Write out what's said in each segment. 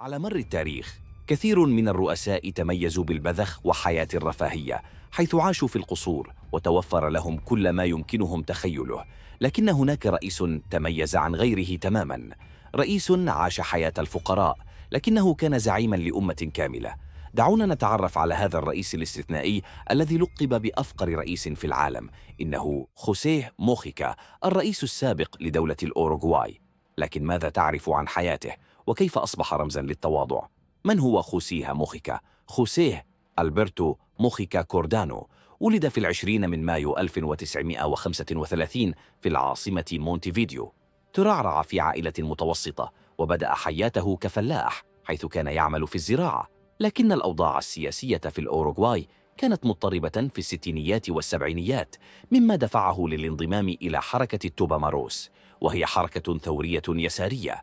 على مر التاريخ كثير من الرؤساء تميزوا بالبذخ وحياة الرفاهية حيث عاشوا في القصور وتوفر لهم كل ما يمكنهم تخيله لكن هناك رئيس تميز عن غيره تماما رئيس عاش حياة الفقراء لكنه كان زعيما لأمة كاملة دعونا نتعرف على هذا الرئيس الاستثنائي الذي لقب بأفقر رئيس في العالم إنه خوسيه موخيكا الرئيس السابق لدولة الأوروغواي لكن ماذا تعرف عن حياته؟ وكيف أصبح رمزا للتواضع من هو خوسيها موخيكا؟ خوسيه ألبرتو موخيكا كوردانو ولد في العشرين من مايو 1935 في العاصمة مونتيفيديو ترعرع في عائلة متوسطة وبدأ حياته كفلاح حيث كان يعمل في الزراعة لكن الأوضاع السياسية في الأوروغواي كانت مضطربة في الستينيات والسبعينيات مما دفعه للانضمام إلى حركة التوباماروس وهي حركة ثورية يسارية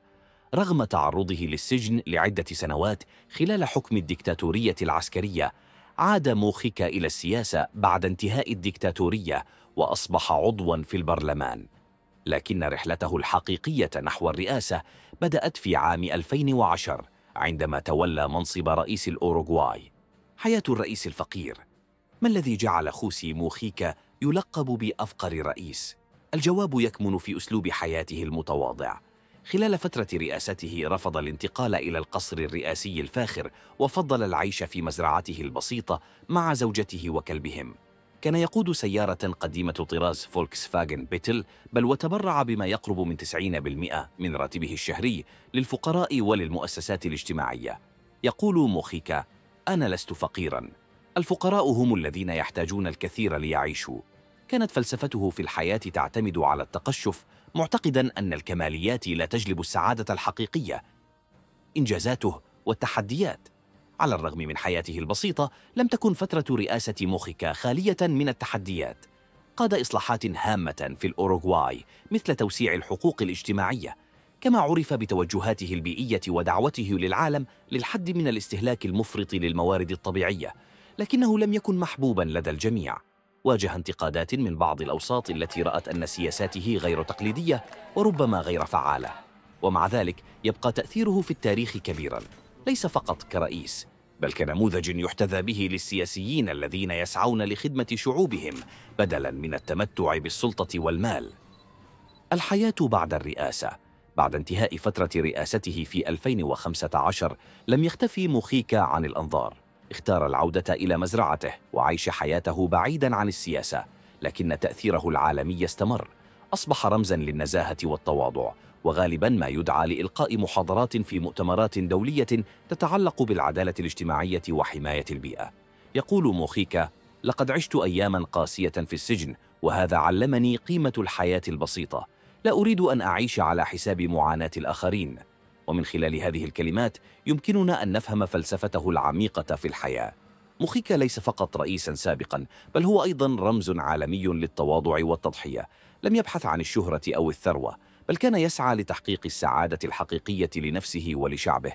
رغم تعرضه للسجن لعدة سنوات خلال حكم الدكتاتورية العسكرية عاد موخيكا إلى السياسة بعد انتهاء الدكتاتورية وأصبح عضواً في البرلمان لكن رحلته الحقيقية نحو الرئاسة بدأت في عام 2010 عندما تولى منصب رئيس الأوروغواي حياة الرئيس الفقير ما الذي جعل خوسي موخيكا يلقب بأفقر رئيس؟ الجواب يكمن في أسلوب حياته المتواضع خلال فترة رئاسته رفض الانتقال إلى القصر الرئاسي الفاخر وفضل العيش في مزرعته البسيطة مع زوجته وكلبهم كان يقود سيارة قديمة طراز فولكس فاجن بيتل بل وتبرع بما يقرب من 90% من راتبه الشهري للفقراء وللمؤسسات الاجتماعية يقول موخيكا أنا لست فقيراً الفقراء هم الذين يحتاجون الكثير ليعيشوا كانت فلسفته في الحياة تعتمد على التقشف معتقدا أن الكماليات لا تجلب السعادة الحقيقية إنجازاته والتحديات على الرغم من حياته البسيطة لم تكن فترة رئاسة موخيكا خالية من التحديات قاد إصلاحات هامة في الأوروغواي مثل توسيع الحقوق الاجتماعية كما عرف بتوجهاته البيئية ودعوته للعالم للحد من الاستهلاك المفرط للموارد الطبيعية لكنه لم يكن محبوبا لدى الجميع واجه انتقادات من بعض الأوساط التي رأت أن سياساته غير تقليدية وربما غير فعالة ومع ذلك يبقى تأثيره في التاريخ كبيرا ليس فقط كرئيس بل كنموذج يحتذى به للسياسيين الذين يسعون لخدمة شعوبهم بدلا من التمتع بالسلطة والمال الحياة بعد الرئاسة بعد انتهاء فترة رئاسته في 2015 لم يختفي مخيكا عن الأنظار اختار العودة إلى مزرعته وعيش حياته بعيداً عن السياسة لكن تأثيره العالمي استمر أصبح رمزاً للنزاهة والتواضع وغالباً ما يدعى لإلقاء محاضرات في مؤتمرات دولية تتعلق بالعدالة الاجتماعية وحماية البيئة يقول موخيكا لقد عشت أياماً قاسية في السجن وهذا علمني قيمة الحياة البسيطة لا أريد أن أعيش على حساب معاناة الآخرين ومن خلال هذه الكلمات يمكننا أن نفهم فلسفته العميقة في الحياة مخيكا ليس فقط رئيسا سابقا بل هو أيضا رمز عالمي للتواضع والتضحية لم يبحث عن الشهرة أو الثروة بل كان يسعى لتحقيق السعادة الحقيقية لنفسه ولشعبه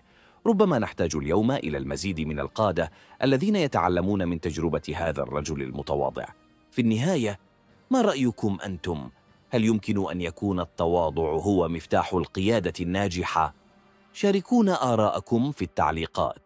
ربما نحتاج اليوم إلى المزيد من القادة الذين يتعلمون من تجربة هذا الرجل المتواضع في النهاية ما رأيكم أنتم؟ هل يمكن أن يكون التواضع هو مفتاح القيادة الناجحة شاركونا آراءكم في التعليقات